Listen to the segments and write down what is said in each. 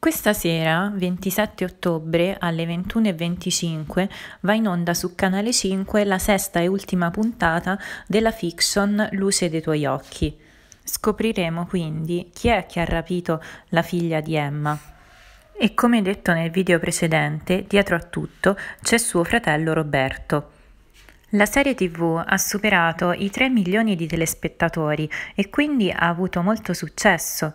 Questa sera, 27 ottobre alle 21.25, va in onda su Canale 5 la sesta e ultima puntata della fiction Luce dei tuoi occhi. Scopriremo quindi chi è che ha rapito la figlia di Emma. E come detto nel video precedente, dietro a tutto c'è suo fratello Roberto. La serie TV ha superato i 3 milioni di telespettatori e quindi ha avuto molto successo.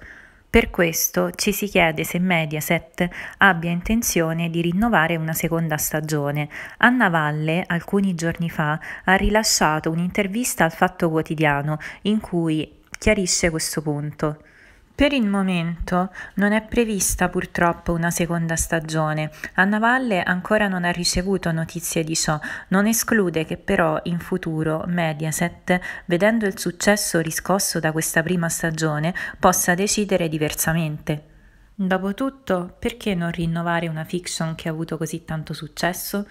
Per questo ci si chiede se Mediaset abbia intenzione di rinnovare una seconda stagione. Anna Valle, alcuni giorni fa, ha rilasciato un'intervista al Fatto Quotidiano in cui chiarisce questo punto. Per il momento non è prevista purtroppo una seconda stagione. Anna Valle ancora non ha ricevuto notizie di ciò, non esclude che però in futuro Mediaset, vedendo il successo riscosso da questa prima stagione, possa decidere diversamente. Dopotutto, perché non rinnovare una fiction che ha avuto così tanto successo?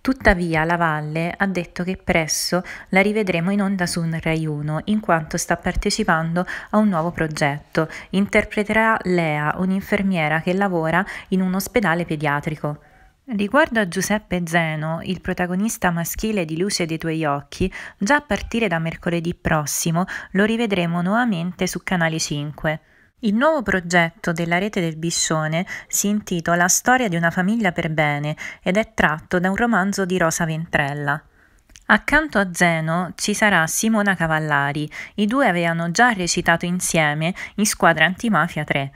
Tuttavia la Valle ha detto che presto la rivedremo in onda su un Rai 1 in quanto sta partecipando a un nuovo progetto. Interpreterà Lea, un'infermiera che lavora in un ospedale pediatrico. Riguardo a Giuseppe Zeno, il protagonista maschile di Luce dei tuoi occhi, già a partire da mercoledì prossimo lo rivedremo nuovamente su Canale 5. Il nuovo progetto della Rete del Biscione si intitola Storia di una famiglia per bene ed è tratto da un romanzo di Rosa Ventrella. Accanto a Zeno ci sarà Simona Cavallari, i due avevano già recitato insieme in Squadra Antimafia 3.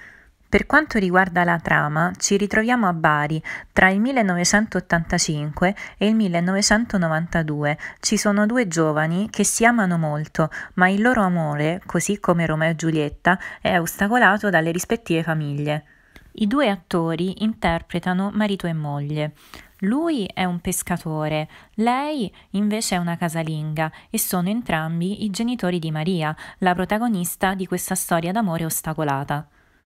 Per quanto riguarda la trama, ci ritroviamo a Bari tra il 1985 e il 1992. Ci sono due giovani che si amano molto, ma il loro amore, così come Romeo e Giulietta, è ostacolato dalle rispettive famiglie. I due attori interpretano marito e moglie. Lui è un pescatore, lei invece è una casalinga e sono entrambi i genitori di Maria, la protagonista di questa storia d'amore ostacolata.